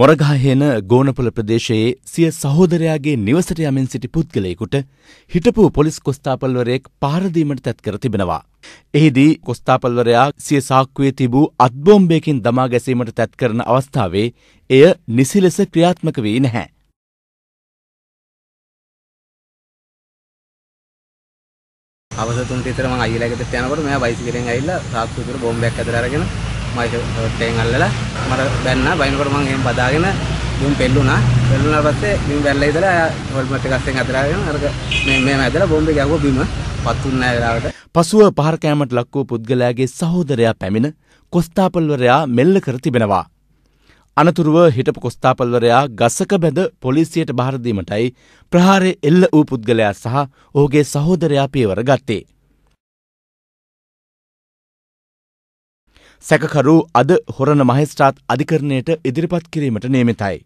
මොරගහේන ගෝනපොල ප්‍රදේශයේ සිය සහෝදරයාගේ නිවසට යමින් සිටි පුද්ගලයෙකුට හිටපු පොලිස් කොස්තාපල්වරයෙක් පහරදීමට තැත් කර තිබෙනවා. එහිදී කොස්තාපල්වරයා සිය සාක්කුවේ තිබූ අත්බෝම්බයකින් දමා ගැසීමට තැත් කරන අවස්ථාවේ එය නිසි ලෙස ක්‍රියාත්මක වී නැහැ. අවස තුන්ට විතර මම අයියලා ගෙදරට යනකොට මම බයිසිකලෙන් ඇවිල්ලා සාක්කුවේ තිබුණු බෝම්බයක් අතර අරගෙන මයිටටයෙන් අල්ලලා මට බැන්න බයිනකොට මං එහෙම බදාගෙන බිම් පෙල්ලුණා පෙල්ලුණා පස්සේ බිම් බැල්ලා ඉඳලා හොල්මට් එක අස්සෙන් අතරගෙන අර මේ මේ ඇදලා බෝම්බේ ගැහුවා බිම පත් වුණා වෙලාවට පසුව පහරකෑමට ලක් වූ පුද්ගලයාගේ සහෝදරයා පැමිණ කොස්තාපල්වරයා මෙල්ල කර තිබෙනවා. අනතුරුව හිටපු කොස්තාපල්වරයා ගසක බැඳ පොලිසියට භාරදීමටයි ප්‍රහාරය එල්ල වූ පුද්ගලයා සහ ඕගේ සහෝදරයා පියවර ගත්තේ. සැකකරු අද හොරණ මහේස්ත්‍රාත් අධිකරණයට ඉදිරිපත් කිරීමට නියමිතයි.